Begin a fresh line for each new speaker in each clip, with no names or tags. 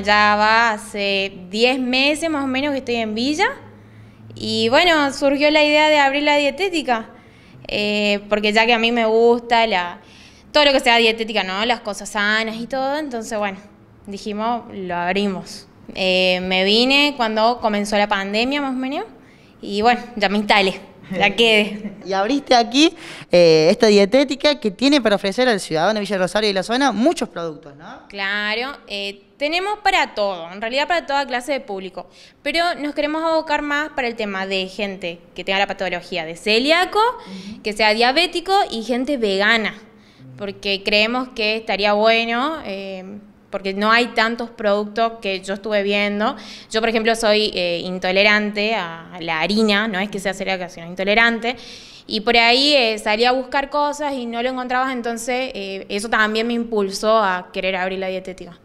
Ya va hace 10 meses más o menos que estoy en Villa y bueno, surgió la idea de abrir la dietética, eh, porque ya que a mí me gusta la, todo lo que sea dietética, ¿no? Las cosas sanas y todo, entonces bueno, dijimos, lo abrimos. Eh, me vine cuando comenzó la pandemia más o menos y bueno, ya me instalé. La quede.
Y abriste aquí eh, esta dietética que tiene para ofrecer al ciudadano de Villa Rosario y la zona muchos productos,
¿no? Claro, eh, tenemos para todo, en realidad para toda clase de público, pero nos queremos abocar más para el tema de gente que tenga la patología de celíaco, que sea diabético y gente vegana, porque creemos que estaría bueno... Eh, porque no hay tantos productos que yo estuve viendo. Yo, por ejemplo, soy eh, intolerante a la harina, no es que sea cereal, sino intolerante. Y por ahí salía eh, salí a buscar cosas y no lo encontrabas, entonces eh, eso también me impulsó a querer abrir la dietética.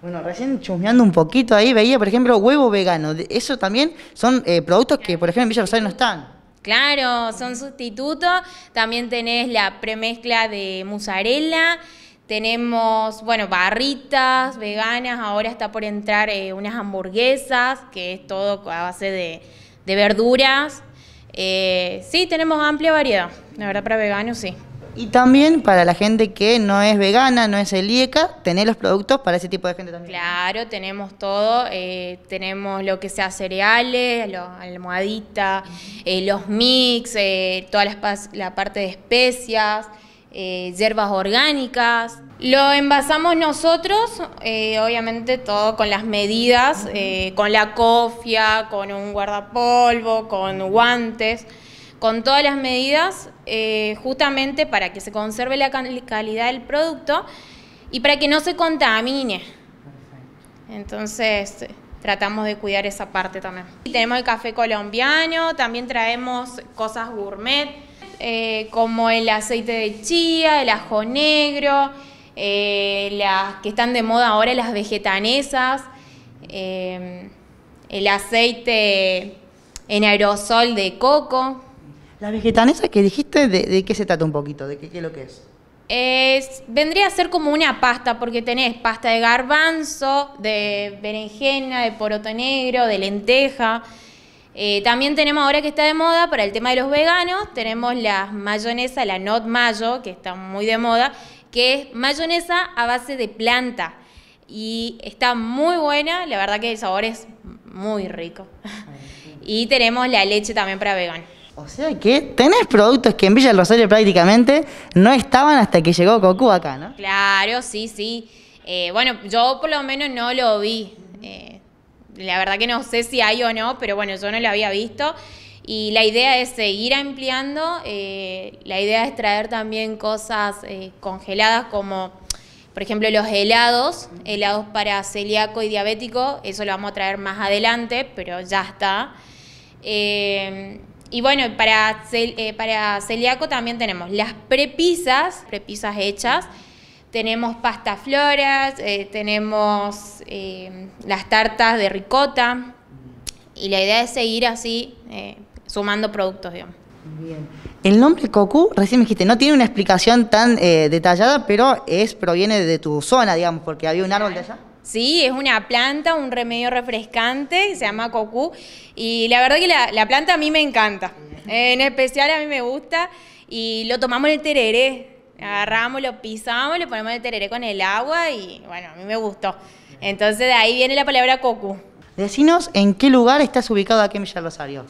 Bueno, recién chusmeando un poquito ahí, veía, por ejemplo, huevo vegano. Eso también son productos que, por ejemplo, en Villa Rosario no están.
Claro, son sustitutos. También tenés la premezcla de mozzarella, tenemos, bueno, barritas veganas, ahora está por entrar eh, unas hamburguesas, que es todo a base de, verduras. Eh, sí, tenemos amplia variedad, la verdad para veganos sí. Y
también para la gente que no es vegana, no es celíaca, tener los productos para ese tipo de gente también.
Claro, tenemos todo. Eh, tenemos lo que sea cereales, almohaditas, almohadita, eh, los mix, toda la, parte de especias. Eh, hierbas orgánicas. Lo envasamos nosotros, eh, obviamente todo con las medidas, eh, con la cofia, con un guardapolvo, con guantes, con todas las medidas, justamente para que se conserve la calidad del producto y para que no se contamine. Entonces, tratamos de cuidar esa parte también. tenemos el café colombiano, también traemos cosas gourmet. Eh, como el aceite de chía, el ajo negro, eh, las que están de moda ahora, las vegetanesas, eh, el aceite en aerosol de coco. Las vegetanesas
que dijiste, de, qué se trata un poquito? ¿De qué, es lo que es?
es? Vendría a ser como una pasta, porque tenés pasta de garbanzo, de berenjena, de poroto negro, de lenteja. Eh, también tenemos ahora que está de moda para el tema de los veganos, tenemos la mayonesa, la not mayo, que está muy de moda, que es mayonesa a base de planta. Y está muy buena, la verdad que el sabor es muy rico. Ah, y tenemos la leche también para veganos.
O sea que tenés productos que en Villa del Rosario prácticamente no estaban hasta que llegó Cocu acá, ¿no?
Claro, sí, sí. Eh, bueno, yo por lo menos no lo vi. Eh, la verdad que no sé si hay o no, pero bueno, yo no lo había visto. Y la idea es seguir ampliando, eh, la idea es traer también cosas eh, congeladas como, por ejemplo, los helados, helados para celíaco y diabético, eso lo vamos a traer más adelante, pero ya está. Eh, y bueno, para, para celíaco también tenemos las prepisas, prepisas hechas, tenemos pasta floras, eh, tenemos eh, las tartas de ricota y la idea es seguir así eh, sumando productos,
El nombre Cocu, recién me dijiste, no tiene una explicación tan detallada, pero es proviene de tu zona, digamos, porque había un árbol de allá.
Sí, es una planta, un remedio refrescante, se llama cocú. Y la verdad que la, la planta a mí me encanta. En especial a mí me gusta. Y lo tomamos en el tereré, Agarramos, lo pisamos, le ponemos el tereré con el agua y bueno, a mí me gustó. Entonces de ahí viene la palabra cocu.
Decinos en qué lugar estás ubicado aquí en Villa Rosario.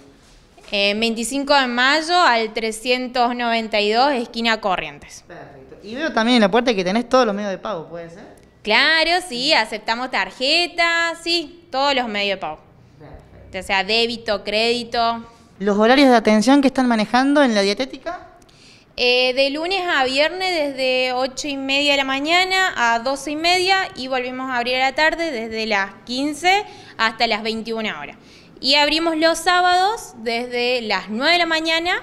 25 de mayo al 392, esquina Corrientes. Perfecto.
Y veo también en la puerta que tenés todos los medios de pago, ¿puede ser?
Claro, sí, aceptamos tarjetas, sí, todos los medios de pago. Perfecto. O sea, débito, crédito.
¿Los horarios de atención que están manejando en la dietética?
Eh, de lunes a viernes desde 8 y media de la mañana a 12 y media y volvemos a abrir a la tarde desde las 15 hasta las 21 horas. Y abrimos los sábados desde las 9 de la mañana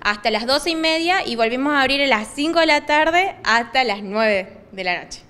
hasta las 12 y media y volvemos a abrir a las 5 de la tarde hasta las 9 de la noche.